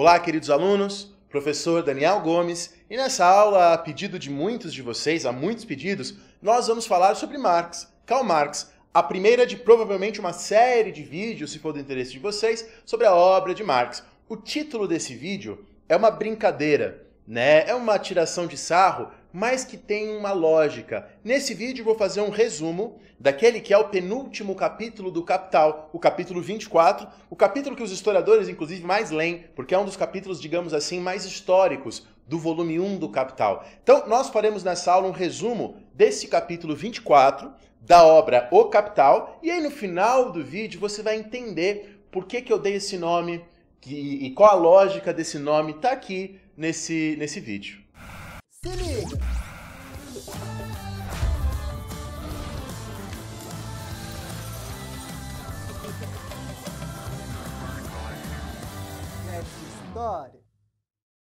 Olá, queridos alunos, professor Daniel Gomes, e nessa aula, a pedido de muitos de vocês, há muitos pedidos, nós vamos falar sobre Marx, Karl Marx, a primeira de provavelmente uma série de vídeos, se for do interesse de vocês, sobre a obra de Marx. O título desse vídeo é uma brincadeira, né? É uma tiração de sarro mas que tem uma lógica. Nesse vídeo vou fazer um resumo daquele que é o penúltimo capítulo do Capital, o capítulo 24, o capítulo que os historiadores inclusive mais leem, porque é um dos capítulos, digamos assim, mais históricos do volume 1 do Capital. Então, nós faremos nessa aula um resumo desse capítulo 24 da obra O Capital, e aí no final do vídeo você vai entender por que, que eu dei esse nome que, e qual a lógica desse nome está aqui nesse, nesse vídeo. Se liga!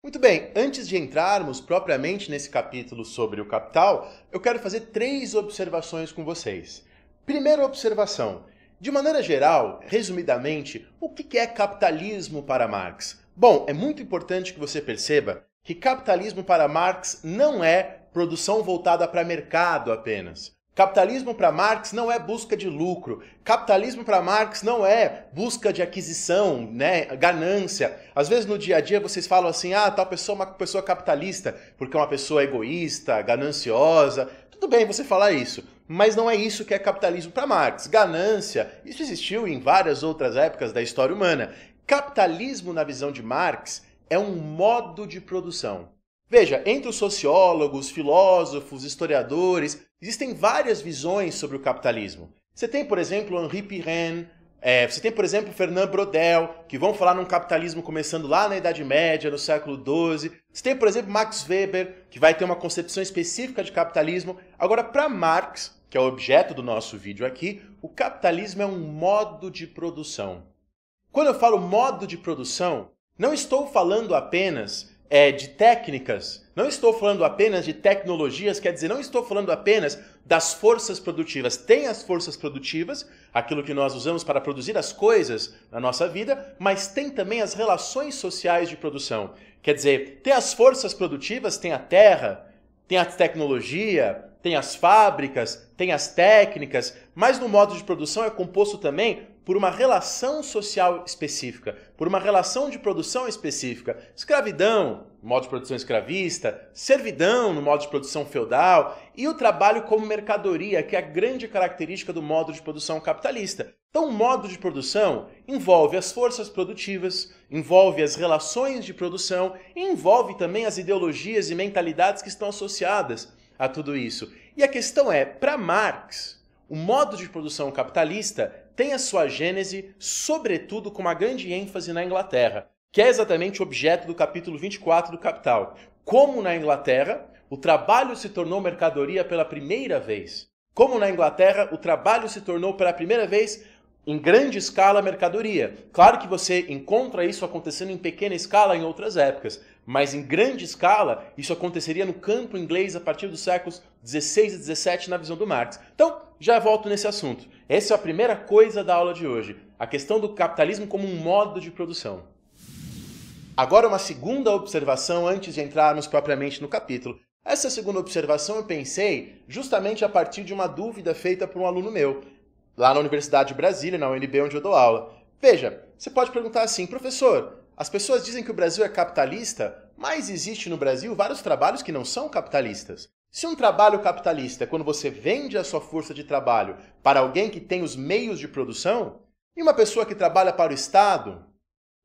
Muito bem, antes de entrarmos propriamente nesse capítulo sobre o capital, eu quero fazer três observações com vocês. Primeira observação: de maneira geral, resumidamente, o que é capitalismo para Marx? Bom, é muito importante que você perceba que capitalismo para Marx não é produção voltada para mercado apenas. Capitalismo para Marx não é busca de lucro. Capitalismo para Marx não é busca de aquisição, né, ganância. Às vezes no dia a dia vocês falam assim: "Ah, tal pessoa é uma pessoa capitalista, porque é uma pessoa egoísta, gananciosa". Tudo bem você falar isso, mas não é isso que é capitalismo para Marx. Ganância, isso existiu em várias outras épocas da história humana. Capitalismo na visão de Marx é um modo de produção. Veja, entre os sociólogos, filósofos, historiadores, existem várias visões sobre o capitalismo. Você tem, por exemplo, Henri Pirenne, é, você tem, por exemplo, Fernand Brodel, que vão falar num capitalismo começando lá na Idade Média, no século XII. Você tem, por exemplo, Max Weber, que vai ter uma concepção específica de capitalismo. Agora, para Marx, que é o objeto do nosso vídeo aqui, o capitalismo é um modo de produção. Quando eu falo modo de produção, não estou falando apenas é, de técnicas, não estou falando apenas de tecnologias, quer dizer, não estou falando apenas das forças produtivas. Tem as forças produtivas, aquilo que nós usamos para produzir as coisas na nossa vida, mas tem também as relações sociais de produção. Quer dizer, tem as forças produtivas, tem a terra, tem a tecnologia, tem as fábricas, tem as técnicas, mas no modo de produção é composto também por uma relação social específica, por uma relação de produção específica. Escravidão, modo de produção escravista, servidão, no modo de produção feudal, e o trabalho como mercadoria, que é a grande característica do modo de produção capitalista. Então, o modo de produção envolve as forças produtivas, envolve as relações de produção e envolve também as ideologias e mentalidades que estão associadas a tudo isso. E a questão é, para Marx, o modo de produção capitalista tem a sua gênese, sobretudo, com uma grande ênfase na Inglaterra, que é exatamente o objeto do capítulo 24 do Capital. Como na Inglaterra, o trabalho se tornou mercadoria pela primeira vez. Como na Inglaterra, o trabalho se tornou pela primeira vez em grande escala mercadoria. Claro que você encontra isso acontecendo em pequena escala em outras épocas, mas em grande escala isso aconteceria no campo inglês a partir dos séculos 16 e 17 na visão do Marx. Então, já volto nesse assunto. Essa é a primeira coisa da aula de hoje, a questão do capitalismo como um modo de produção. Agora, uma segunda observação antes de entrarmos propriamente no capítulo. Essa segunda observação eu pensei justamente a partir de uma dúvida feita por um aluno meu, lá na Universidade de Brasília, na UNB, onde eu dou aula. Veja, você pode perguntar assim, professor, as pessoas dizem que o Brasil é capitalista, mas existe no Brasil vários trabalhos que não são capitalistas. Se um trabalho capitalista é quando você vende a sua força de trabalho para alguém que tem os meios de produção, e uma pessoa que trabalha para o Estado,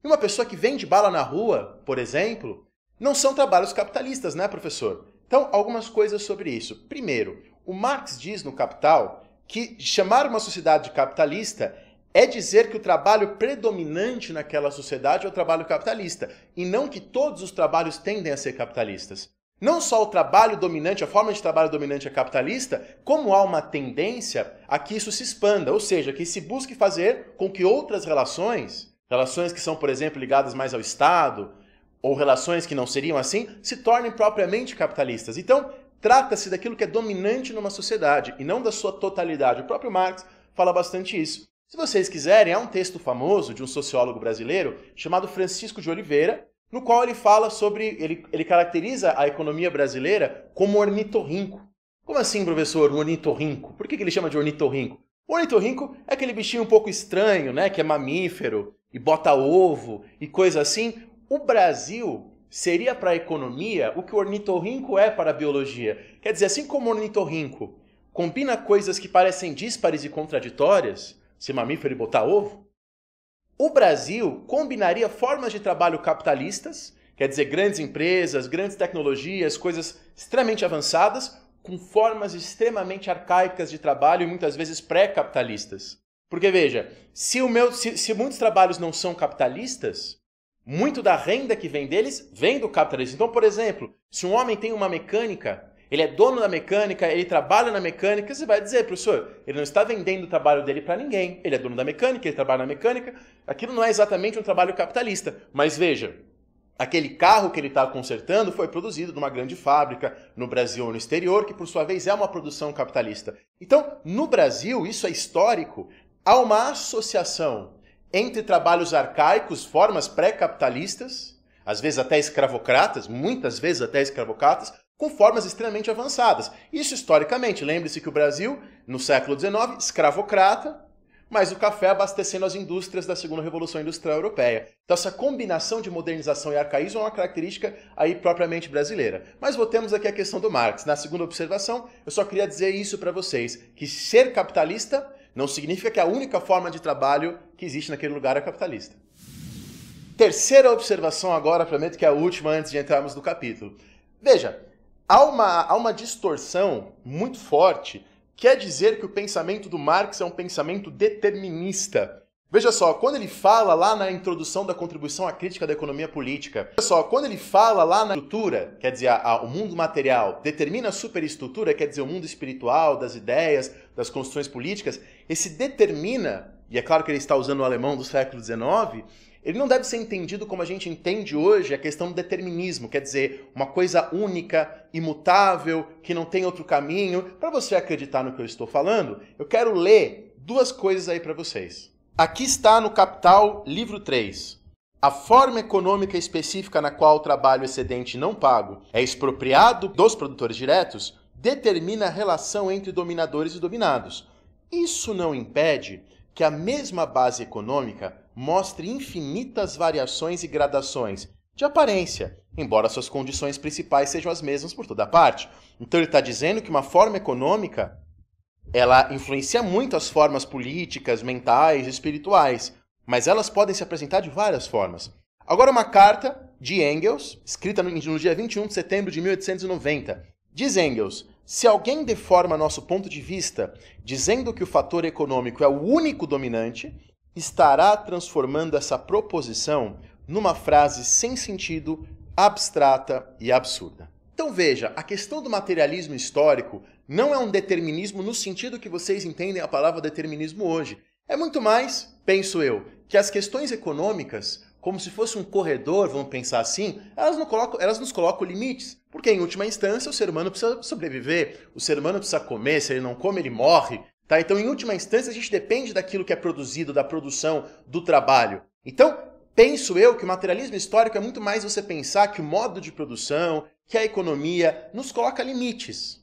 e uma pessoa que vende bala na rua, por exemplo, não são trabalhos capitalistas, né, professor? Então, algumas coisas sobre isso. Primeiro, o Marx diz no Capital que chamar uma sociedade capitalista é dizer que o trabalho predominante naquela sociedade é o trabalho capitalista, e não que todos os trabalhos tendem a ser capitalistas. Não só o trabalho dominante, a forma de trabalho dominante é capitalista, como há uma tendência a que isso se expanda, ou seja, que se busque fazer com que outras relações, relações que são, por exemplo, ligadas mais ao Estado, ou relações que não seriam assim, se tornem propriamente capitalistas. Então, trata-se daquilo que é dominante numa sociedade e não da sua totalidade. O próprio Marx fala bastante isso. Se vocês quiserem, há um texto famoso de um sociólogo brasileiro chamado Francisco de Oliveira, no qual ele fala sobre, ele, ele caracteriza a economia brasileira como ornitorrinco. Como assim, professor, um ornitorrinco? Por que, que ele chama de ornitorrinco? O ornitorrinco é aquele bichinho um pouco estranho, né, que é mamífero e bota ovo e coisa assim. O Brasil seria para a economia o que o ornitorrinco é para a biologia. Quer dizer, assim como o ornitorrinco combina coisas que parecem díspares e contraditórias, se mamífero e botar ovo, o Brasil combinaria formas de trabalho capitalistas, quer dizer, grandes empresas, grandes tecnologias, coisas extremamente avançadas, com formas extremamente arcaicas de trabalho e muitas vezes pré-capitalistas. Porque veja, se, meu, se, se, muitos trabalhos não são capitalistas, muito da renda que vem deles vem do capitalismo. Então, por exemplo, se um homem tem uma mecânica ele é dono da mecânica, ele trabalha na mecânica, você vai dizer, professor, ele não está vendendo o trabalho dele para ninguém, ele é dono da mecânica, ele trabalha na mecânica, aquilo não é exatamente um trabalho capitalista, mas veja, Aquele carro que ele está consertando foi produzido numa grande fábrica no Brasil ou no exterior, que por sua vez é uma produção capitalista. Então, no Brasil, isso é histórico, há uma associação entre trabalhos arcaicos, formas pré-capitalistas, às vezes até escravocratas, muitas vezes até escravocratas, com formas extremamente avançadas. Isso historicamente. Lembre-se que o Brasil, no século XIX, escravocrata, mas o café abastecendo as indústrias da segunda revolução industrial europeia. Então essa combinação de modernização e arcaísmo é uma característica aí propriamente brasileira. Mas voltemos aqui à questão do Marx. Na segunda observação, eu só queria dizer isso para vocês, que ser capitalista não significa que a única forma de trabalho que existe naquele lugar é capitalista. Terceira observação agora, prometo que é a última antes de entrarmos no capítulo. Veja, Há uma, há uma distorção muito forte, quer é dizer que o pensamento do Marx é um pensamento determinista. Veja só, quando ele fala lá na introdução da contribuição à crítica da economia política, veja só, quando ele fala lá na estrutura, quer dizer, a, a, o mundo material determina a superestrutura, quer dizer, o mundo espiritual, das ideias, das construções políticas, esse determina, e é claro que ele está usando o alemão do século XIX, ele não deve ser entendido como a gente entende hoje a questão do determinismo, quer dizer, uma coisa única, imutável, que não tem outro caminho. Para você acreditar no que eu estou falando, eu quero ler duas coisas aí para vocês. Aqui está no Capital, livro 3. A forma econômica específica na qual o trabalho excedente não pago é expropriado dos produtores diretos determina a relação entre dominadores e dominados. Isso não impede que a mesma base econômica mostre infinitas variações e gradações de aparência, embora suas condições principais sejam as mesmas por toda parte. Então ele está dizendo que uma forma econômica ela influencia muito as formas políticas, mentais, espirituais, mas elas podem se apresentar de várias formas. Agora uma carta de Engels, escrita no, no dia 21 de setembro de 1890. Diz Engels, se alguém deforma nosso ponto de vista, dizendo que o fator econômico é o único dominante, estará transformando essa proposição numa frase sem sentido, abstrata e absurda. Então veja, a questão do materialismo histórico não é um determinismo no sentido que vocês entendem a palavra determinismo hoje. É muito mais, penso eu, que as questões econômicas, como se fosse um corredor, vamos pensar assim, elas, não colocam, elas nos colocam limites. Porque, em última instância, o ser humano precisa sobreviver, o ser humano precisa comer, se ele não come, ele morre. Tá? Então, em última instância, a gente depende daquilo que é produzido, da produção, do trabalho. Então, penso eu que o materialismo histórico é muito mais você pensar que o modo de produção, que a economia, nos coloca limites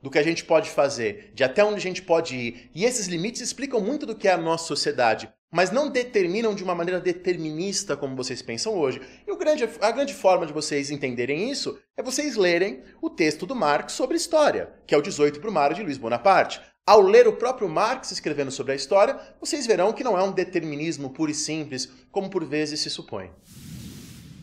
do que a gente pode fazer, de até onde a gente pode ir. E esses limites explicam muito do que é a nossa sociedade mas não determinam de uma maneira determinista como vocês pensam hoje. E grande, a grande forma de vocês entenderem isso é vocês lerem o texto do Marx sobre história, que é o 18 para o mar de Luiz Bonaparte. Ao ler o próprio Marx escrevendo sobre a história, vocês verão que não é um determinismo puro e simples, como por vezes se supõe.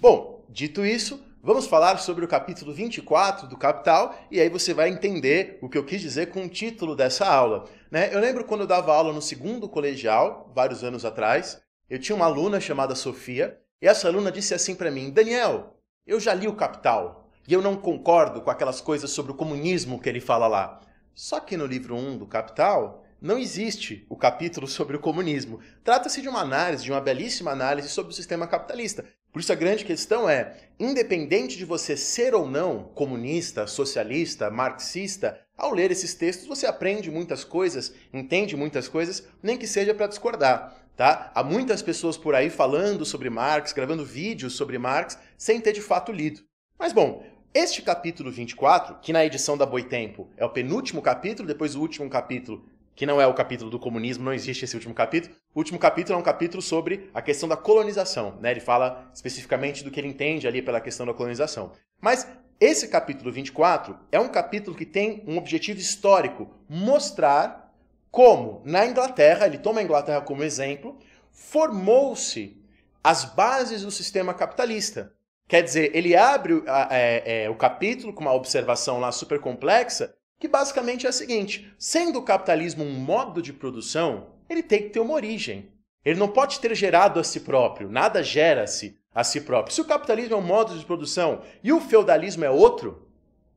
Bom, dito isso, Vamos falar sobre o capítulo 24 do Capital e aí você vai entender o que eu quis dizer com o título dessa aula. Né? Eu lembro quando eu dava aula no segundo colegial, vários anos atrás, eu tinha uma aluna chamada Sofia e essa aluna disse assim para mim: Daniel, eu já li o Capital e eu não concordo com aquelas coisas sobre o comunismo que ele fala lá. Só que no livro 1 do Capital não existe o capítulo sobre o comunismo. Trata-se de uma análise, de uma belíssima análise sobre o sistema capitalista. Por isso a grande questão é, independente de você ser ou não comunista, socialista, marxista, ao ler esses textos você aprende muitas coisas, entende muitas coisas, nem que seja para discordar, tá? Há muitas pessoas por aí falando sobre Marx, gravando vídeos sobre Marx, sem ter de fato lido. Mas bom, este capítulo 24, que na edição da Boitempo é o penúltimo capítulo, depois o último capítulo que não é o capítulo do comunismo, não existe esse último capítulo. O último capítulo é um capítulo sobre a questão da colonização, né? Ele fala especificamente do que ele entende ali pela questão da colonização. Mas esse capítulo 24 é um capítulo que tem um objetivo histórico, mostrar como na Inglaterra, ele toma a Inglaterra como exemplo, formou-se as bases do sistema capitalista. Quer dizer, ele abre é, é, o capítulo com uma observação lá super complexa, que basicamente é a seguinte: sendo o capitalismo um modo de produção, ele tem que ter uma origem. Ele não pode ter gerado a si próprio, nada gera-se a si próprio. Se o capitalismo é um modo de produção e o feudalismo é outro,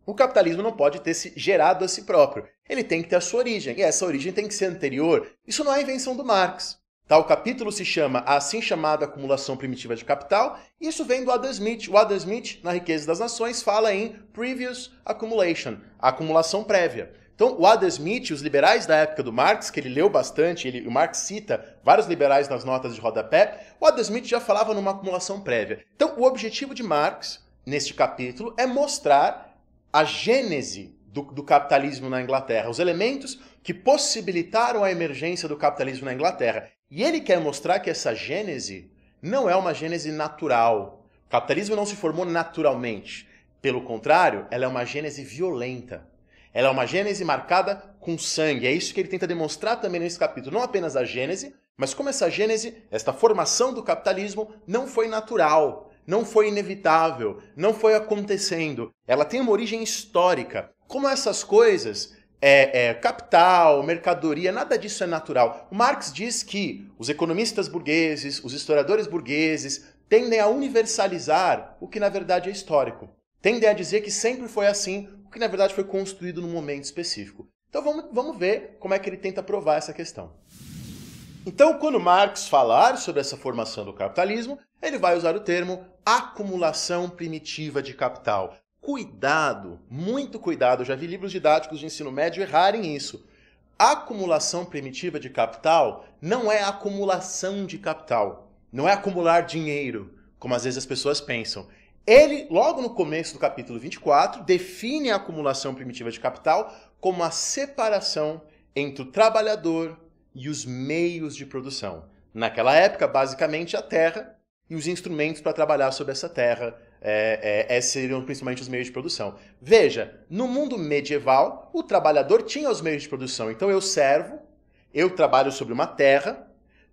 o capitalismo não pode ter se gerado a si próprio. Ele tem que ter a sua origem, e essa origem tem que ser anterior. Isso não é invenção do Marx. Tá? O capítulo se chama A Assim Chamada Acumulação Primitiva de Capital. Isso vem do Adam Smith. O Adam Smith, na Riqueza das Nações, fala em Previous Accumulation, acumulação prévia. Então, o Adam Smith, os liberais da época do Marx, que ele leu bastante, ele, o Marx cita vários liberais nas notas de rodapé, o Adam Smith já falava numa acumulação prévia. Então, o objetivo de Marx, neste capítulo, é mostrar a gênese do, do, capitalismo na Inglaterra, os elementos que possibilitaram a emergência do capitalismo na Inglaterra. E ele quer mostrar que essa gênese não é uma gênese natural. O capitalismo não se formou naturalmente. Pelo contrário, ela é uma gênese violenta. Ela é uma gênese marcada com sangue. É isso que ele tenta demonstrar também nesse capítulo. Não apenas a gênese, mas como essa gênese, esta formação do capitalismo, não foi natural, não foi inevitável, não foi acontecendo. Ela tem uma origem histórica. Como essas coisas é, é, capital, mercadoria, nada disso é natural. O Marx diz que os economistas burgueses, os historiadores burgueses, tendem a universalizar o que na verdade é histórico. Tendem a dizer que sempre foi assim, o que na verdade foi construído num momento específico. Então vamos, vamos ver como é que ele tenta provar essa questão. Então, quando Marx falar sobre essa formação do capitalismo, ele vai usar o termo acumulação primitiva de capital. Cuidado, muito cuidado. já vi livros didáticos de ensino médio errarem isso. A acumulação primitiva de capital não é acumulação de capital, não é acumular dinheiro, como às vezes as pessoas pensam. Ele, logo no começo do capítulo 24, define a acumulação primitiva de capital como a separação entre o trabalhador e os meios de produção. Naquela época, basicamente, a terra e os instrumentos para trabalhar sobre essa terra, é, é, esses seriam principalmente os meios de produção. Veja, no mundo medieval, o trabalhador tinha os meios de produção. Então eu servo, eu trabalho sobre uma terra,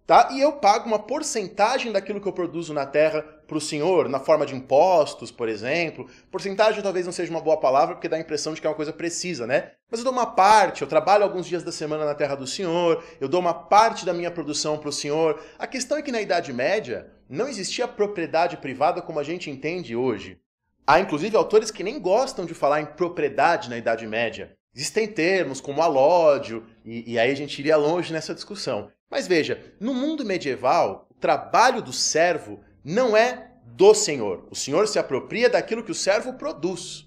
tá? E eu pago uma porcentagem daquilo que eu produzo na terra para o senhor na forma de impostos, por exemplo. Porcentagem talvez não seja uma boa palavra, porque dá a impressão de que é uma coisa precisa, né? Mas eu dou uma parte, eu trabalho alguns dias da semana na terra do senhor, eu dou uma parte da minha produção para o senhor. A questão é que na Idade Média não existia propriedade privada como a gente entende hoje. Há inclusive autores que nem gostam de falar em propriedade na Idade Média. Existem termos como alódio, e, e aí a gente iria longe nessa discussão. Mas veja, no mundo medieval, o trabalho do servo não é do Senhor. O Senhor se apropria daquilo que o servo produz.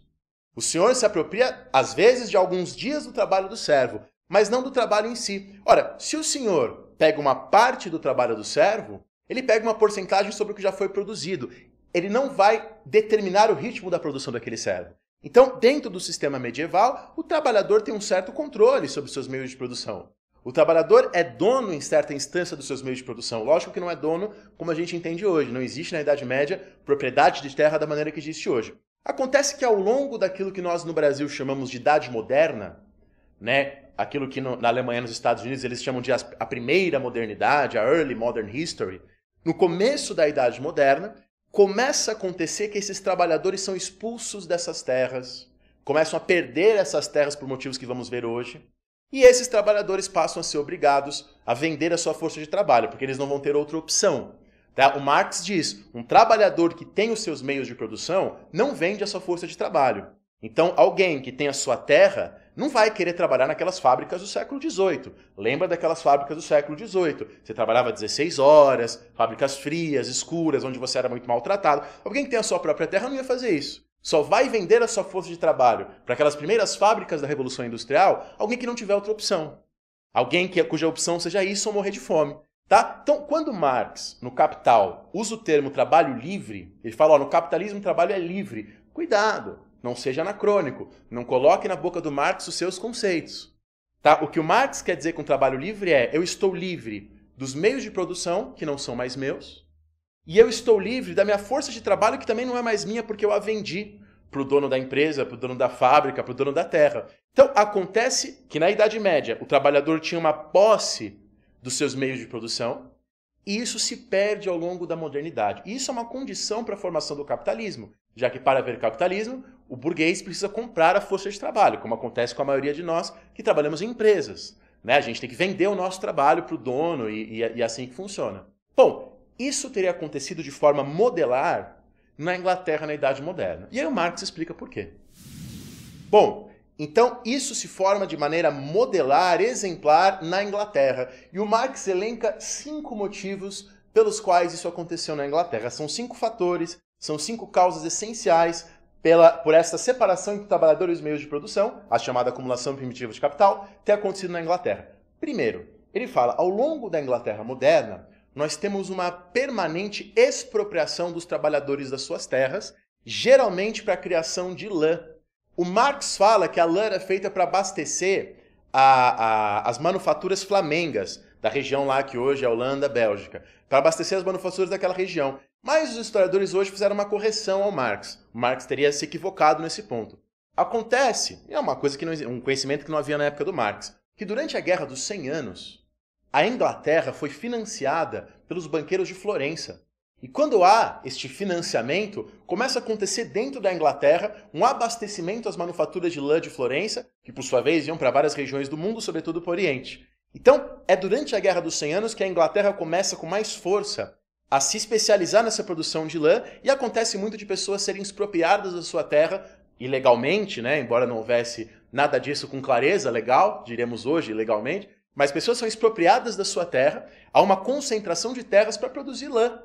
O Senhor se apropria, às vezes, de alguns dias do trabalho do servo, mas não do trabalho em si. Ora, se o Senhor pega uma parte do trabalho do servo, ele pega uma porcentagem sobre o que já foi produzido. Ele não vai determinar o ritmo da produção daquele servo. Então, dentro do sistema medieval, o trabalhador tem um certo controle sobre seus meios de produção. O trabalhador é dono, em certa instância, dos seus meios de produção. Lógico que não é dono como a gente entende hoje. Não existe, na Idade Média, propriedade de terra da maneira que existe hoje. Acontece que, ao longo daquilo que nós no Brasil chamamos de Idade Moderna, né? aquilo que no, na Alemanha e nos Estados Unidos eles chamam de a primeira modernidade, a Early Modern History, no começo da Idade Moderna, começa a acontecer que esses trabalhadores são expulsos dessas terras, começam a perder essas terras por motivos que vamos ver hoje. E esses trabalhadores passam a ser obrigados a vender a sua força de trabalho, porque eles não vão ter outra opção. Tá? O Marx diz: um trabalhador que tem os seus meios de produção não vende a sua força de trabalho. Então, alguém que tem a sua terra não vai querer trabalhar naquelas fábricas do século XVIII. Lembra daquelas fábricas do século XVIII? Você trabalhava 16 horas, fábricas frias, escuras, onde você era muito maltratado. Alguém que tem a sua própria terra não ia fazer isso. Só vai vender a sua força de trabalho para aquelas primeiras fábricas da Revolução Industrial alguém que não tiver outra opção. Alguém que, cuja opção seja isso ou morrer de fome. Tá? Então, quando Marx, no Capital, usa o termo trabalho livre, ele fala: ó, no capitalismo o trabalho é livre. Cuidado, não seja anacrônico, não coloque na boca do Marx os seus conceitos. Tá? O que o Marx quer dizer com trabalho livre é: eu estou livre dos meios de produção, que não são mais meus, e eu estou livre da minha força de trabalho, que também não é mais minha, porque eu a vendi para o dono da empresa, para o dono da fábrica, para o dono da terra. Então, acontece que na Idade Média, o trabalhador tinha uma posse dos seus meios de produção, e isso se perde ao longo da modernidade. E isso é uma condição para a formação do capitalismo, já que para haver capitalismo, o burguês precisa comprar a força de trabalho, como acontece com a maioria de nós que trabalhamos em empresas. Né? A gente tem que vender o nosso trabalho para o dono e, e, e é assim que funciona. Bom, isso teria acontecido de forma modelar na Inglaterra na Idade Moderna. E aí o Marx explica por quê. Bom, então isso se forma de maneira modelar, exemplar na Inglaterra. E o Marx elenca cinco motivos pelos quais isso aconteceu na Inglaterra. São cinco fatores, são cinco causas essenciais pela, por essa separação entre trabalhadores e meios de produção, a chamada acumulação primitiva de capital, ter acontecido na Inglaterra. Primeiro, ele fala, ao longo da Inglaterra moderna, nós temos uma permanente expropriação dos trabalhadores das suas terras, geralmente para a criação de lã. O Marx fala que a lã era feita para abastecer a, a, as manufaturas flamengas da região lá que hoje é Holanda, Bélgica, para abastecer as manufaturas daquela região. Mas os historiadores hoje fizeram uma correção ao Marx. O Marx teria se equivocado nesse ponto. Acontece, é uma coisa que não, um conhecimento que não havia na época do Marx, que durante a Guerra dos 100 Anos, a Inglaterra foi financiada pelos banqueiros de Florença. E quando há este financiamento, começa a acontecer dentro da Inglaterra um abastecimento às manufaturas de lã de Florença, que por sua vez iam para várias regiões do mundo, sobretudo para o Oriente. Então, é durante a Guerra dos 100 Anos que a Inglaterra começa com mais força a se especializar nessa produção de lã e acontece muito de pessoas serem expropriadas da sua terra ilegalmente, né? embora não houvesse nada disso com clareza legal, diremos hoje, ilegalmente. Mas pessoas são expropriadas da sua terra, há uma concentração de terras para produzir lã,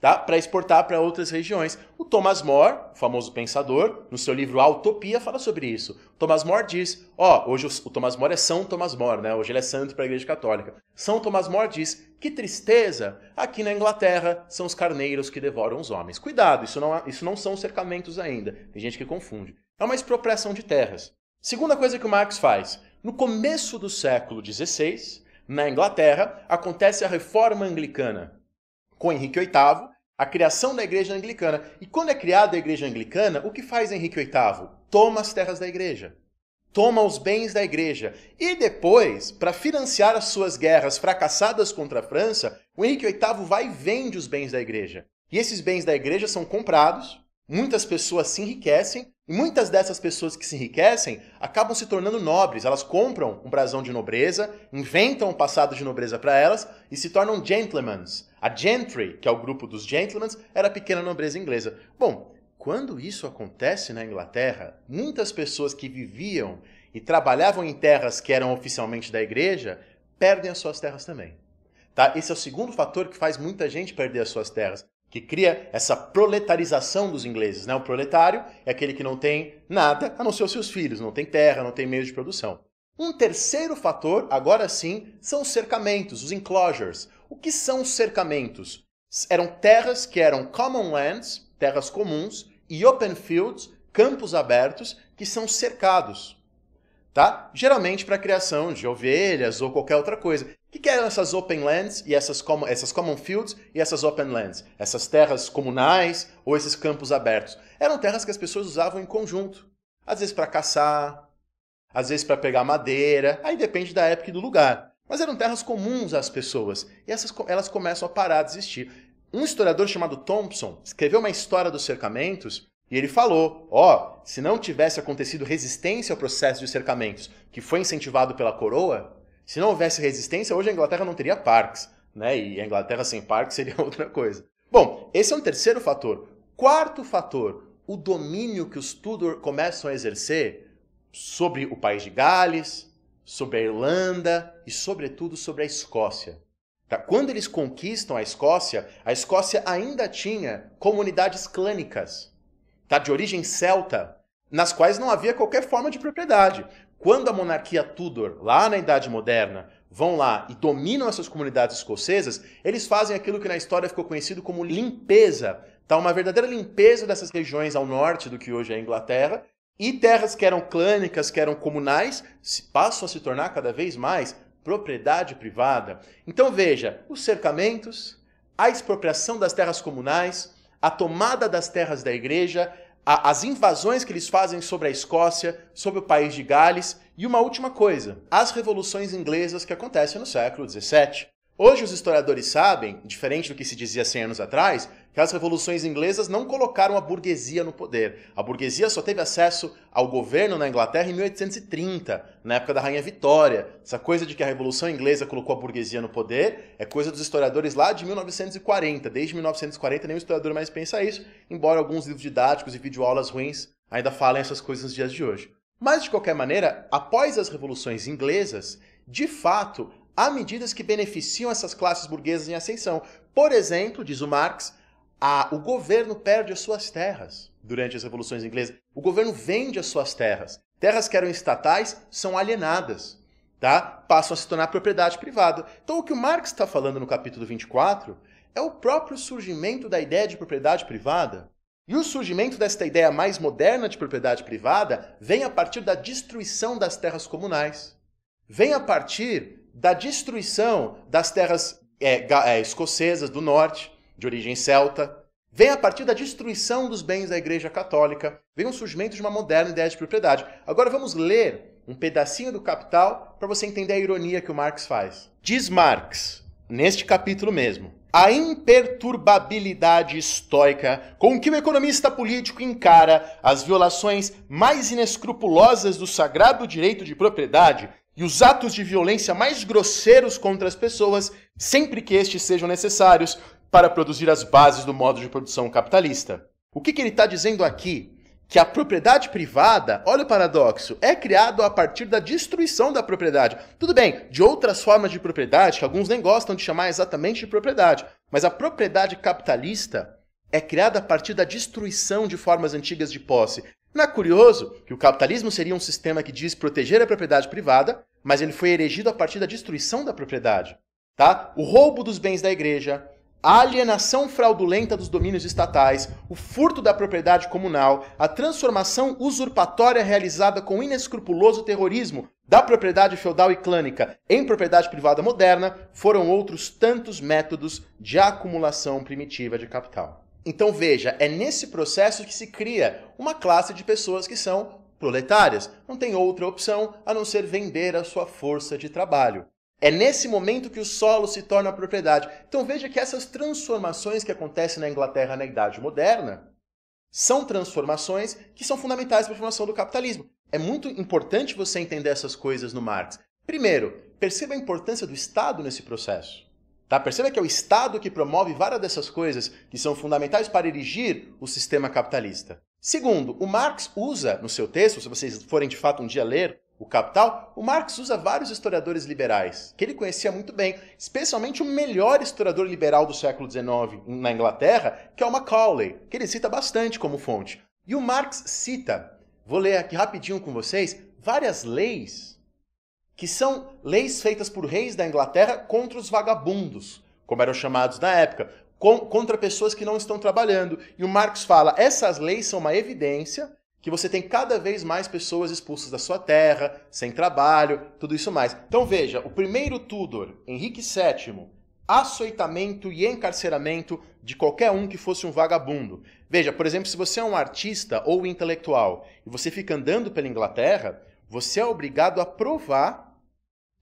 tá? para exportar para outras regiões. O Thomas More, o famoso pensador, no seu livro A Utopia, fala sobre isso. O Thomas More diz, ó, oh, hoje o Thomas More é São Thomas More, né? hoje ele é santo para a Igreja Católica. São Thomas More diz, que tristeza, aqui na Inglaterra são os carneiros que devoram os homens. Cuidado, isso não, isso não são cercamentos ainda, tem gente que confunde. É uma expropriação de terras. Segunda coisa que o Marx faz, no começo do século XVI, na Inglaterra, acontece a reforma anglicana. Com Henrique VIII, a criação da Igreja Anglicana. E quando é criada a Igreja Anglicana, o que faz Henrique VIII? Toma as terras da Igreja. Toma os bens da Igreja. E depois, para financiar as suas guerras fracassadas contra a França, o Henrique VIII vai e vende os bens da Igreja. E esses bens da Igreja são comprados, muitas pessoas se enriquecem e muitas dessas pessoas que se enriquecem acabam se tornando nobres. Elas compram um brasão de nobreza, inventam um passado de nobreza para elas e se tornam gentlemen's A gentry, que é o grupo dos gentlemen's era a pequena nobreza inglesa. Bom, quando isso acontece na Inglaterra, muitas pessoas que viviam e trabalhavam em terras que eram oficialmente da igreja perdem as suas terras também. Tá? Esse é o segundo fator que faz muita gente perder as suas terras que cria essa proletarização dos ingleses. Né? O proletário é aquele que não tem nada a não ser os seus filhos, não tem terra, não tem meios de produção. Um terceiro fator, agora sim, são os cercamentos, os enclosures. O que são os cercamentos? Eram terras que eram common lands, terras comuns, e open fields, campos abertos, que são cercados. Tá? Geralmente para a criação de ovelhas ou qualquer outra coisa. O que, que eram essas open lands e essas common, essas common fields e essas open lands? Essas terras comunais ou esses campos abertos? Eram terras que as pessoas usavam em conjunto. Às vezes para caçar, às vezes para pegar madeira, aí depende da época e do lugar. Mas eram terras comuns às pessoas e essas, elas começam a parar de existir. Um historiador chamado Thompson escreveu uma história dos cercamentos e ele falou: ó, oh, se não tivesse acontecido resistência ao processo de cercamentos, que foi incentivado pela coroa, se não houvesse resistência, hoje a Inglaterra não teria parques, né? E a Inglaterra sem parques seria outra coisa. Bom, esse é um terceiro fator. Quarto fator, o domínio que os Tudor começam a exercer sobre o país de Gales, sobre a Irlanda e, sobretudo, sobre a Escócia. Tá? Quando eles conquistam a Escócia, a Escócia ainda tinha comunidades clânicas, tá? de origem celta, nas quais não havia qualquer forma de propriedade quando a monarquia Tudor, lá na Idade Moderna, vão lá e dominam essas comunidades escocesas, eles fazem aquilo que na história ficou conhecido como limpeza. Tá uma verdadeira limpeza dessas regiões ao norte do que hoje é a Inglaterra, e terras que eram clânicas, que eram comunais, passam a se tornar cada vez mais propriedade privada. Então veja, os cercamentos, a expropriação das terras comunais, a tomada das terras da igreja, a, as invasões que eles fazem sobre a Escócia, sobre o país de Gales e uma última coisa, as revoluções inglesas que acontecem no século XVII. Hoje os historiadores sabem, diferente do que se dizia 100 anos atrás, que as revoluções inglesas não colocaram a burguesia no poder. A burguesia só teve acesso ao governo na Inglaterra em 1830, na época da Rainha Vitória. Essa coisa de que a Revolução Inglesa colocou a burguesia no poder é coisa dos historiadores lá de 1940. Desde 1940 nenhum historiador mais pensa isso, embora alguns livros didáticos e videoaulas ruins ainda falem essas coisas nos dias de hoje. Mas, de qualquer maneira, após as revoluções inglesas, de fato, há medidas que beneficiam essas classes burguesas em ascensão. Por exemplo, diz o Marx, a, o governo perde as suas terras durante as revoluções inglesas. O governo vende as suas terras. Terras que eram estatais são alienadas, tá? passam a se tornar propriedade privada. Então, o que o Marx está falando no capítulo 24 é o próprio surgimento da ideia de propriedade privada. E o surgimento desta ideia mais moderna de propriedade privada vem a partir da destruição das terras comunais. Vem a partir da destruição das terras é, é, escocesas do norte, de origem celta, vem a partir da destruição dos bens da Igreja Católica, vem o surgimento de uma moderna ideia de propriedade. Agora vamos ler um pedacinho do Capital para você entender a ironia que o Marx faz. Diz Marx, neste capítulo mesmo, a imperturbabilidade estoica com que o economista político encara as violações mais inescrupulosas do sagrado direito de propriedade e os atos de violência mais grosseiros contra as pessoas, sempre que estes sejam necessários para produzir as bases do modo de produção capitalista. O que, que ele está dizendo aqui? Que a propriedade privada, olha o paradoxo, é criado a partir da destruição da propriedade. Tudo bem, de outras formas de propriedade, que alguns nem gostam de chamar exatamente de propriedade, mas a propriedade capitalista é criada a partir da destruição de formas antigas de posse, não é curioso que o capitalismo seria um sistema que diz proteger a propriedade privada, mas ele foi erigido a partir da destruição da propriedade. Tá? O roubo dos bens da igreja, a alienação fraudulenta dos domínios estatais, o furto da propriedade comunal, a transformação usurpatória realizada com inescrupuloso terrorismo da propriedade feudal e clânica em propriedade privada moderna foram outros tantos métodos de acumulação primitiva de capital. Então veja, é nesse processo que se cria uma classe de pessoas que são proletárias. Não tem outra opção a não ser vender a sua força de trabalho. É nesse momento que o solo se torna propriedade. Então veja que essas transformações que acontecem na Inglaterra na Idade Moderna são transformações que são fundamentais para a formação do capitalismo. É muito importante você entender essas coisas no Marx. Primeiro, perceba a importância do Estado nesse processo. Tá? Perceba que é o Estado que promove várias dessas coisas que são fundamentais para erigir o sistema capitalista. Segundo, o Marx usa no seu texto, se vocês forem de fato um dia ler o Capital, o Marx usa vários historiadores liberais, que ele conhecia muito bem, especialmente o melhor historiador liberal do século XIX na Inglaterra, que é o Macaulay, que ele cita bastante como fonte. E o Marx cita, vou ler aqui rapidinho com vocês, várias leis que são leis feitas por reis da Inglaterra contra os vagabundos, como eram chamados na época, com, contra pessoas que não estão trabalhando. E o Marx fala: essas leis são uma evidência que você tem cada vez mais pessoas expulsas da sua terra, sem trabalho, tudo isso mais. Então veja, o primeiro Tudor, Henrique VII, açoitamento e encarceramento de qualquer um que fosse um vagabundo. Veja, por exemplo, se você é um artista ou intelectual e você fica andando pela Inglaterra, você é obrigado a provar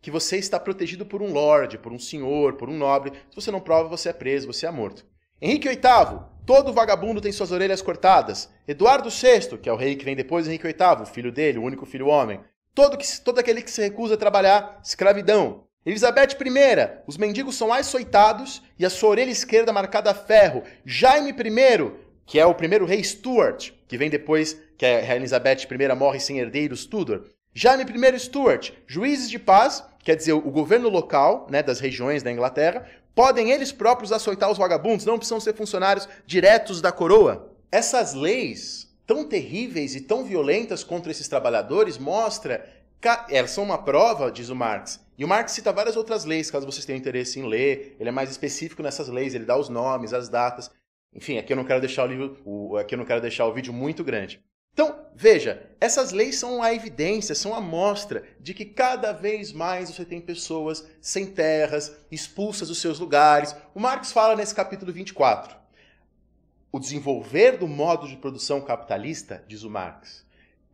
que você está protegido por um lord, por um senhor, por um nobre. Se você não prova, você é preso, você é morto. Henrique VIII, todo vagabundo tem suas orelhas cortadas. Eduardo VI, que é o rei que vem depois de Henrique VIII, o filho dele, o único filho homem. Todo, que, todo aquele que se recusa a trabalhar, escravidão. Elizabeth I, os mendigos são açoitados e a sua orelha esquerda marcada a ferro. Jaime I, que é o primeiro rei Stuart, que vem depois que a Elizabeth I morre sem herdeiros Tudor. Jaime I Stuart, juízes de paz quer dizer, o governo local, né, das regiões da Inglaterra, podem eles próprios açoitar os vagabundos, não precisam ser funcionários diretos da coroa. Essas leis tão terríveis e tão violentas contra esses trabalhadores mostra elas são uma prova, diz o Marx. E o Marx cita várias outras leis, caso vocês tenham interesse em ler. Ele é mais específico nessas leis, ele dá os nomes, as datas. Enfim, aqui eu não quero deixar o livro, aqui eu não quero deixar o vídeo muito grande. Então, veja, essas leis são a evidência, são a mostra de que cada vez mais você tem pessoas sem terras, expulsas dos seus lugares. O Marx fala nesse capítulo 24. O desenvolver do modo de produção capitalista, diz o Marx,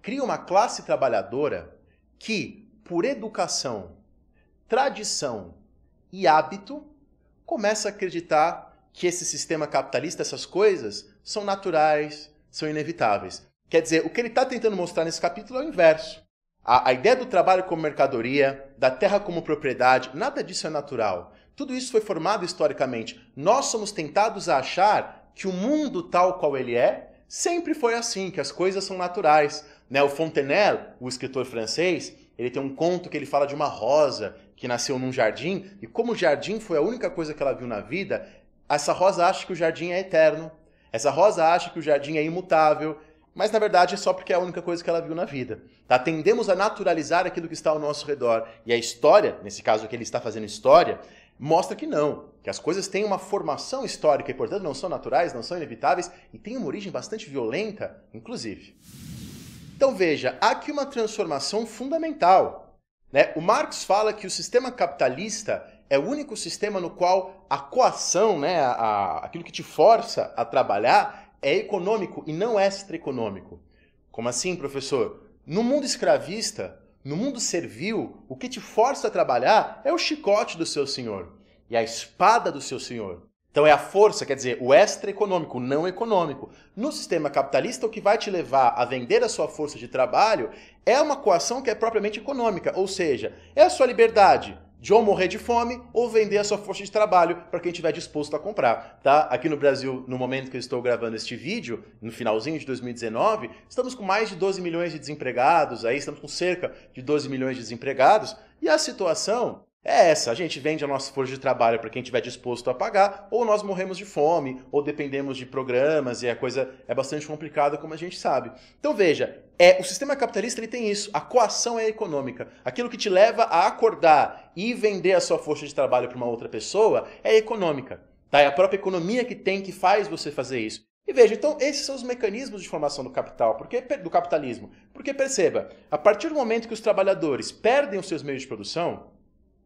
cria uma classe trabalhadora que, por educação, tradição e hábito, começa a acreditar que esse sistema capitalista, essas coisas, são naturais, são inevitáveis. Quer dizer, o que ele está tentando mostrar nesse capítulo é o inverso. A, a, ideia do trabalho como mercadoria, da terra como propriedade, nada disso é natural. Tudo isso foi formado historicamente. Nós somos tentados a achar que o mundo tal qual ele é sempre foi assim, que as coisas são naturais. Né? O Fontenelle, o escritor francês, ele tem um conto que ele fala de uma rosa que nasceu num jardim e como o jardim foi a única coisa que ela viu na vida, essa rosa acha que o jardim é eterno. Essa rosa acha que o jardim é imutável, mas na verdade é só porque é a única coisa que ela viu na vida. Tá? Tendemos a naturalizar aquilo que está ao nosso redor. E a história, nesse caso que ele está fazendo história, mostra que não, que as coisas têm uma formação histórica e, portanto, não são naturais, não são inevitáveis e têm uma origem bastante violenta, inclusive. Então veja, há aqui uma transformação fundamental. Né? O Marx fala que o sistema capitalista é o único sistema no qual a coação, né, a, a, aquilo que te força a trabalhar, é econômico e não é extraeconômico. Como assim, professor? No mundo escravista, no mundo servil, o que te força a trabalhar é o chicote do seu senhor e a espada do seu senhor. Então é a força, quer dizer, o extra econômico, o não econômico. No sistema capitalista, o que vai te levar a vender a sua força de trabalho é uma coação que é propriamente econômica, ou seja, é a sua liberdade, de ou morrer de fome ou vender a sua força de trabalho para quem estiver disposto a comprar, tá? Aqui no Brasil, no momento que eu estou gravando este vídeo, no finalzinho de 2019, estamos com mais de 12 milhões de desempregados, aí estamos com cerca de 12 milhões de desempregados, e a situação é essa. A gente vende a nossa força de trabalho para quem estiver disposto a pagar, ou nós morremos de fome, ou dependemos de programas e a coisa é bastante complicada, como a gente sabe. Então veja, é, o sistema capitalista ele tem isso. A coação é econômica. Aquilo que te leva a acordar e vender a sua força de trabalho para uma outra pessoa é econômica. Tá? É a própria economia que tem que faz você fazer isso. E veja, então esses são os mecanismos de formação do capital, porque do capitalismo. Porque perceba, a partir do momento que os trabalhadores perdem os seus meios de produção,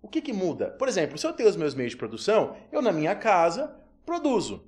o que, que muda? Por exemplo, se eu tenho os meus meios de produção, eu na minha casa produzo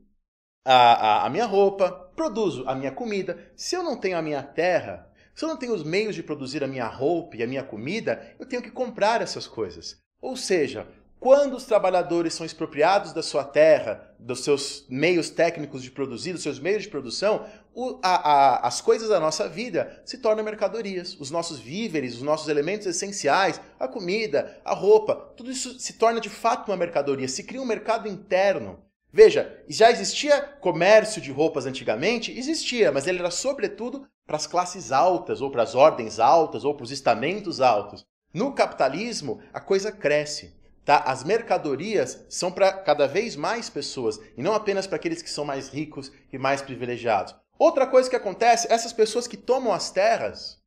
a, a, a minha roupa, produzo a minha comida. Se eu não tenho a minha terra, se eu não tenho os meios de produzir a minha roupa e a minha comida, eu tenho que comprar essas coisas. Ou seja, quando os trabalhadores são expropriados da sua terra, dos seus meios técnicos de produzir, dos seus meios de produção, o, a, a, as coisas da nossa vida se tornam mercadorias. Os nossos víveres, os nossos elementos essenciais, a comida, a roupa, tudo isso se torna de fato uma mercadoria, se cria um mercado interno. Veja, já existia comércio de roupas antigamente? Existia, mas ele era sobretudo para as classes altas, ou para as ordens altas, ou para os estamentos altos. No capitalismo, a coisa cresce. Tá? As mercadorias são para cada vez mais pessoas, e não apenas para aqueles que são mais ricos e mais privilegiados. Outra coisa que acontece, essas pessoas que tomam as terras,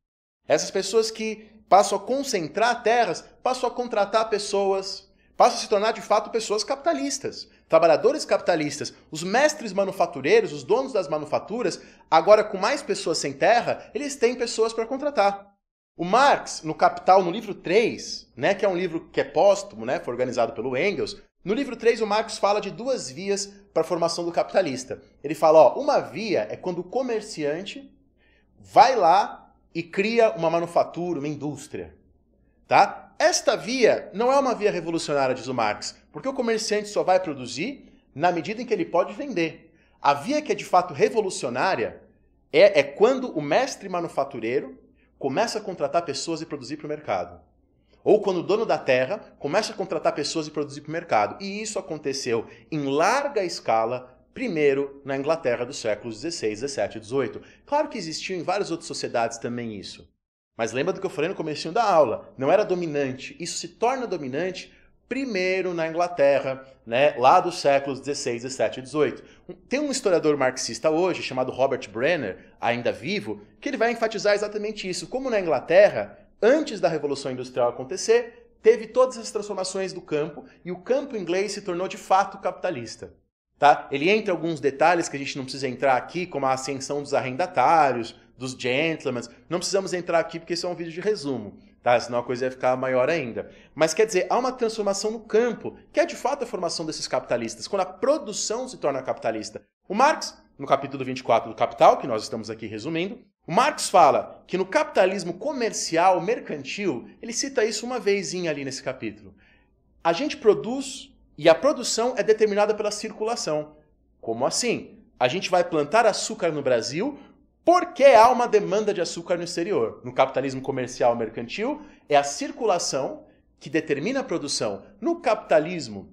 essas pessoas que passam a concentrar terras, passam a contratar pessoas, passam a se tornar de fato pessoas capitalistas, trabalhadores capitalistas. Os mestres manufatureiros, os donos das manufaturas, agora com mais pessoas sem terra, eles têm pessoas para contratar. O Marx, no Capital, no livro 3, né, que é um livro que é póstumo, né, foi organizado pelo Engels, no livro 3, o Marx fala de duas vias para a formação do capitalista. Ele fala, ó, uma via é quando o comerciante vai lá e cria uma manufatura, uma indústria, tá? Esta via não é uma via revolucionária, diz o Marx, porque o comerciante só vai produzir na medida em que ele pode vender. A via que é de fato revolucionária é, é quando o mestre manufatureiro começa a contratar pessoas e produzir para o mercado ou quando o dono da terra começa a contratar pessoas e produzir para o mercado. E isso aconteceu em larga escala, primeiro na Inglaterra dos séculos XVI, XVII e XVIII. Claro que existiu em várias outras sociedades também isso. Mas lembra do que eu falei no comecinho da aula, não era dominante. Isso se torna dominante primeiro na Inglaterra, né, lá dos séculos XVI, XVII e XVIII. Tem um historiador marxista hoje chamado Robert Brenner, ainda vivo, que ele vai enfatizar exatamente isso. Como na Inglaterra antes da Revolução Industrial acontecer, teve todas as transformações do campo e o campo inglês se tornou de fato capitalista. Tá? Ele entra em alguns detalhes que a gente não precisa entrar aqui, como a ascensão dos arrendatários, dos gentlemen. Não precisamos entrar aqui porque isso é um vídeo de resumo, tá? senão a coisa ia ficar maior ainda. Mas quer dizer, há uma transformação no campo, que é de fato a formação desses capitalistas, quando a produção se torna capitalista. O Marx, no capítulo 24 do Capital, que nós estamos aqui resumindo, o Marx fala que no capitalismo comercial, mercantil, ele cita isso uma vezinha ali nesse capítulo. A gente produz e a produção é determinada pela circulação. Como assim? A gente vai plantar açúcar no Brasil porque há uma demanda de açúcar no exterior. No capitalismo comercial mercantil, é a circulação que determina a produção. No capitalismo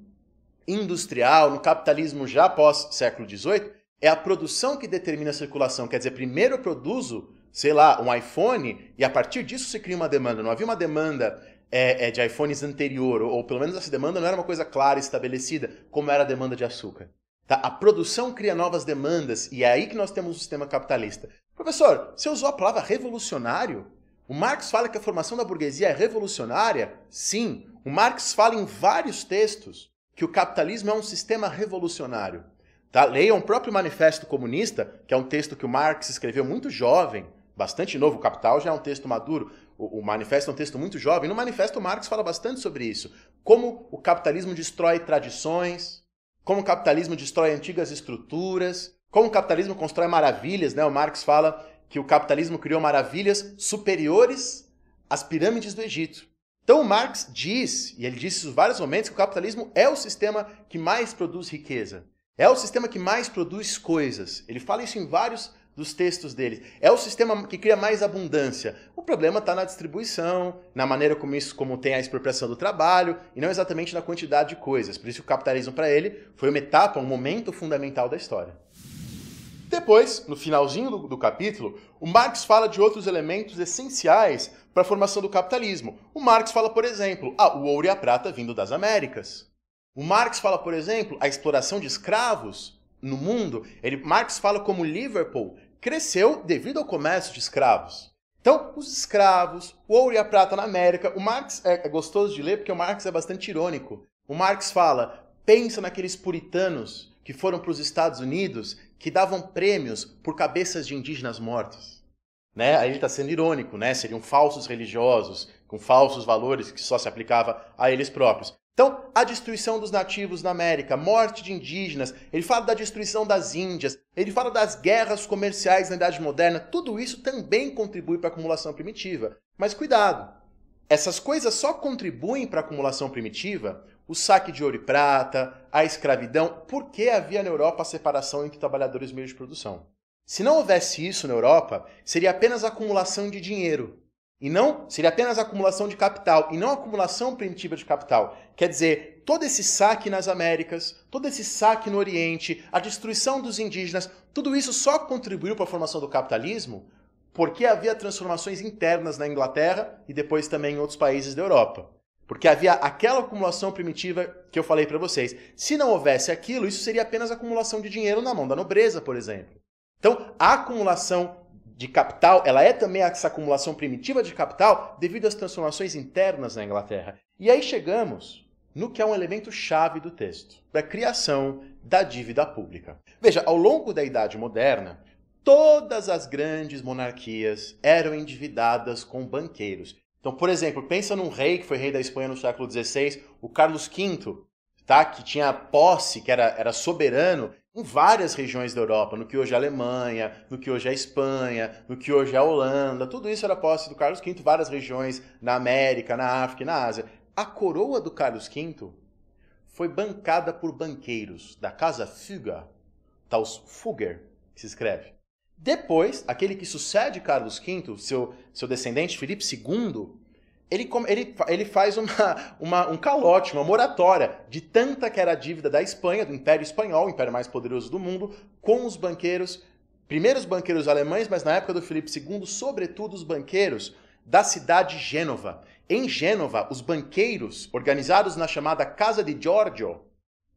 industrial, no capitalismo já pós século XVIII, é a produção que determina a circulação. Quer dizer, primeiro eu produzo, sei lá, um iPhone e a partir disso se cria uma demanda. Não havia uma demanda é, é, de iPhones anterior, ou, ou pelo menos essa demanda não era uma coisa clara, estabelecida, como era a demanda de açúcar. Tá? A produção cria novas demandas e é aí que nós temos o sistema capitalista. Professor, você usou a palavra revolucionário? O Marx fala que a formação da burguesia é revolucionária? Sim, o Marx fala em vários textos que o capitalismo é um sistema revolucionário. Tá? Leiam o próprio Manifesto Comunista, que é um texto que o Marx escreveu muito jovem, bastante novo. O Capital já é um texto maduro. O, o Manifesto é um texto muito jovem. No Manifesto, o Marx fala bastante sobre isso. Como o capitalismo destrói tradições, como o capitalismo destrói antigas estruturas, como o capitalismo constrói maravilhas. Né? O Marx fala que o capitalismo criou maravilhas superiores às pirâmides do Egito. Então, o Marx diz, e ele disse isso em vários momentos, que o capitalismo é o sistema que mais produz riqueza. É o sistema que mais produz coisas. Ele fala isso em vários dos textos dele. É o sistema que cria mais abundância. O problema está na distribuição, na maneira como isso, como tem a expropriação do trabalho, e não exatamente na quantidade de coisas. Por isso o capitalismo para ele foi uma etapa, um momento fundamental da história. Depois, no finalzinho do, do, capítulo, o Marx fala de outros elementos essenciais para a formação do capitalismo. O Marx fala, por exemplo, ah, o ouro e a prata vindo das Américas. O Marx fala, por exemplo, a exploração de escravos no mundo, ele, Marx fala como Liverpool cresceu devido ao comércio de escravos. Então, os escravos, o ouro e a prata na América, o Marx é, é gostoso de ler porque o Marx é bastante irônico. O Marx fala, pensa naqueles puritanos que foram para os Estados Unidos que davam prêmios por cabeças de indígenas mortos. Né? Aí ele está sendo irônico, né? seriam falsos religiosos, com falsos valores que só se aplicava a eles próprios. Então, a destruição dos nativos na América, morte de indígenas, ele fala da destruição das Índias, ele fala das guerras comerciais na Idade Moderna, tudo isso também contribui para a acumulação primitiva. Mas cuidado! Essas coisas só contribuem para a acumulação primitiva, o saque de ouro e prata, a escravidão, porque havia na Europa a separação entre trabalhadores e meios de produção. Se não houvesse isso na Europa, seria apenas acumulação de dinheiro, e não seria apenas acumulação de capital e não acumulação primitiva de capital. Quer dizer, todo esse saque nas Américas, todo esse saque no Oriente, a destruição dos indígenas, tudo isso só contribuiu para a formação do capitalismo porque havia transformações internas na Inglaterra e depois também em outros países da Europa. Porque havia aquela acumulação primitiva que eu falei para vocês. Se não houvesse aquilo, isso seria apenas acumulação de dinheiro na mão da nobreza, por exemplo. Então, a acumulação de capital, ela é também essa acumulação primitiva de capital devido às transformações internas na Inglaterra. E aí chegamos no que é um elemento chave do texto, a criação da dívida pública. Veja, ao longo da Idade Moderna, todas as grandes monarquias eram endividadas com banqueiros. Então, por exemplo, pensa num rei que foi rei da Espanha no século XVI, o Carlos V, tá? que tinha posse, que era, era soberano em várias regiões da Europa, no que hoje é a Alemanha, no que hoje é a Espanha, no que hoje é a Holanda, tudo isso era posse do Carlos V, várias regiões na América, na África e na Ásia. A coroa do Carlos V foi bancada por banqueiros da Casa Fugger, tal Fugger, que se escreve. Depois, aquele que sucede Carlos V, seu, seu descendente Felipe II, ele, ele, ele faz uma, uma, um calote, uma moratória de tanta que era a dívida da Espanha, do Império Espanhol, o império mais poderoso do mundo, com os banqueiros, primeiros banqueiros alemães, mas na época do Felipe II, sobretudo os banqueiros da cidade de Gênova. Em Gênova, os banqueiros, organizados na chamada Casa de Giorgio,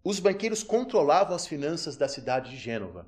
os banqueiros controlavam as finanças da cidade de Gênova.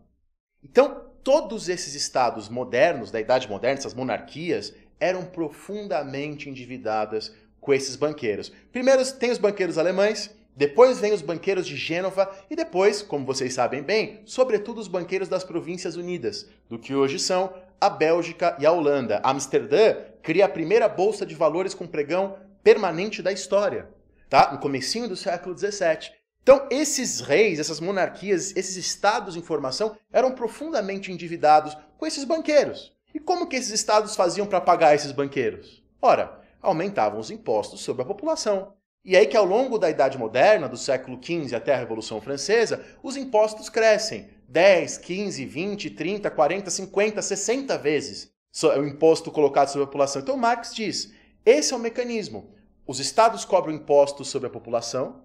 Então, todos esses estados modernos, da Idade Moderna, essas monarquias, eram profundamente endividadas com esses banqueiros. Primeiro tem os banqueiros alemães, depois vem os banqueiros de Gênova e depois, como vocês sabem bem, sobretudo os banqueiros das Províncias Unidas, do que hoje são a Bélgica e a Holanda. Amsterdã cria a primeira bolsa de valores com pregão permanente da história, tá? No comecinho do século 17. Então, esses reis, essas monarquias, esses estados em formação eram profundamente endividados com esses banqueiros. E como que esses estados faziam para pagar esses banqueiros? Ora, aumentavam os impostos sobre a população. E é aí que ao longo da Idade Moderna, do século XV até a Revolução Francesa, os impostos crescem 10, 15, 20, 30, 40, 50, 60 vezes o imposto colocado sobre a população. Então Marx diz, esse é o mecanismo. Os estados cobram impostos sobre a população,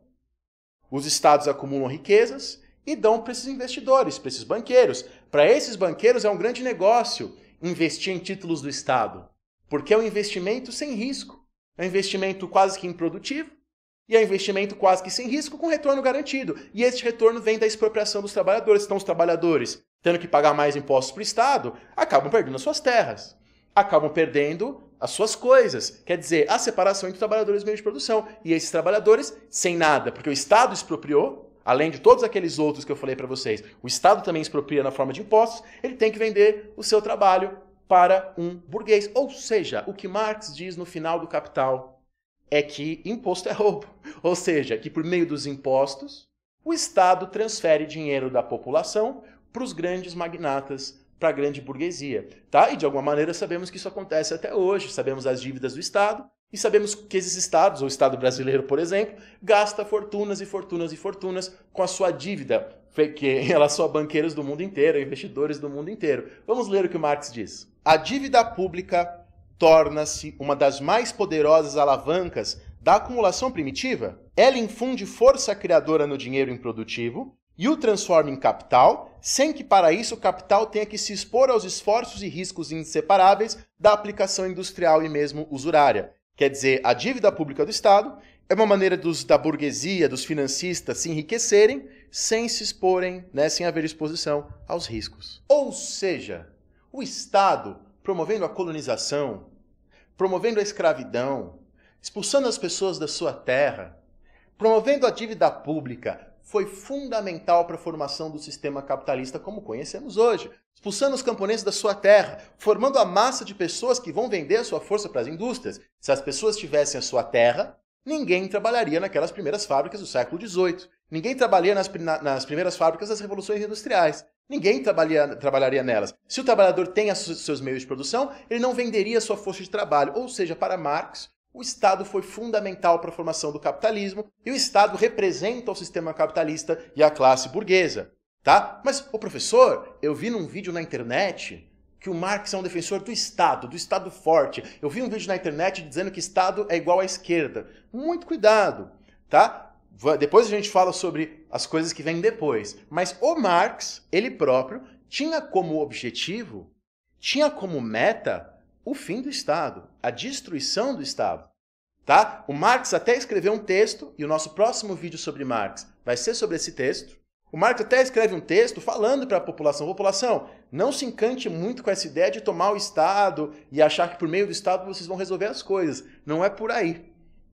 os estados acumulam riquezas e dão para esses investidores, para esses banqueiros. Para esses banqueiros é um grande negócio investir em títulos do Estado? Porque é um investimento sem risco. É um investimento quase que improdutivo e é um investimento quase que sem risco com retorno garantido. E esse retorno vem da expropriação dos trabalhadores. Então, os trabalhadores, tendo que pagar mais impostos para o Estado, acabam perdendo as suas terras, acabam perdendo as suas coisas. Quer dizer, a separação entre trabalhadores e meios de produção. E esses trabalhadores sem nada, porque o Estado expropriou além de todos aqueles outros que eu falei para vocês, o Estado também expropria na forma de impostos, ele tem que vender o seu trabalho para um burguês. Ou seja, o que Marx diz no final do Capital é que imposto é roubo. Ou seja, que por meio dos impostos, o Estado transfere dinheiro da população para os grandes magnatas para a grande burguesia. Tá? E de alguma maneira sabemos que isso acontece até hoje, sabemos as dívidas do Estado, e sabemos que esses estados, o estado brasileiro, por exemplo, gasta fortunas e fortunas e fortunas com a sua dívida, que em relação a banqueiros do mundo inteiro, investidores do mundo inteiro. Vamos ler o que o Marx diz. A dívida pública torna-se uma das mais poderosas alavancas da acumulação primitiva. Ela infunde força criadora no dinheiro improdutivo e o transforma em capital, sem que para isso o capital tenha que se expor aos esforços e riscos inseparáveis da aplicação industrial e mesmo usurária quer dizer, a dívida pública do Estado, é uma maneira dos, da burguesia, dos financistas se enriquecerem sem se exporem, né, sem haver exposição aos riscos. Ou seja, o Estado promovendo a colonização, promovendo a escravidão, expulsando as pessoas da sua terra, promovendo a dívida pública, foi fundamental para a formação do sistema capitalista como conhecemos hoje, expulsando os camponeses da sua terra, formando a massa de pessoas que vão vender a sua força para as indústrias. Se as pessoas tivessem a sua terra, ninguém trabalharia naquelas primeiras fábricas do século XVIII. Ninguém trabalharia nas, nas primeiras fábricas das revoluções industriais. Ninguém trabalha, trabalharia nelas. Se o trabalhador tem seus meios de produção, ele não venderia a sua força de trabalho. Ou seja, para Marx, o Estado foi fundamental para a formação do capitalismo e o Estado representa o sistema capitalista e a classe burguesa, tá? Mas, o professor, eu vi num vídeo na internet que o Marx é um defensor do Estado, do Estado forte. Eu vi um vídeo na internet dizendo que Estado é igual à esquerda. Muito cuidado, tá? Depois a gente fala sobre as coisas que vêm depois. Mas o Marx, ele próprio, tinha como objetivo, tinha como meta o fim do Estado, a destruição do Estado. Tá? O Marx até escreveu um texto, e o nosso próximo vídeo sobre Marx vai ser sobre esse texto. O Marx até escreve um texto falando para a população: população, não se encante muito com essa ideia de tomar o Estado e achar que por meio do Estado vocês vão resolver as coisas. Não é por aí.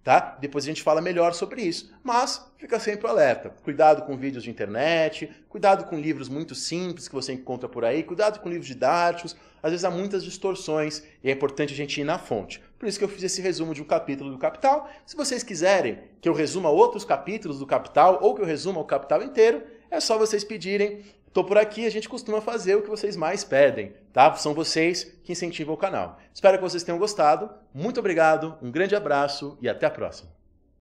Tá? Depois a gente fala melhor sobre isso, mas fica sempre alerta. Cuidado com vídeos de internet, cuidado com livros muito simples que você encontra por aí, cuidado com livros didáticos. Às vezes há muitas distorções e é importante a gente ir na fonte. Por isso que eu fiz esse resumo de um capítulo do Capital. Se vocês quiserem que eu resuma outros capítulos do Capital ou que eu resuma o Capital inteiro, é só vocês pedirem. Estou por aqui, a gente costuma fazer o que vocês mais pedem tá? São vocês que incentivam o canal. Espero que vocês tenham gostado. Muito obrigado, um grande abraço e até a próxima.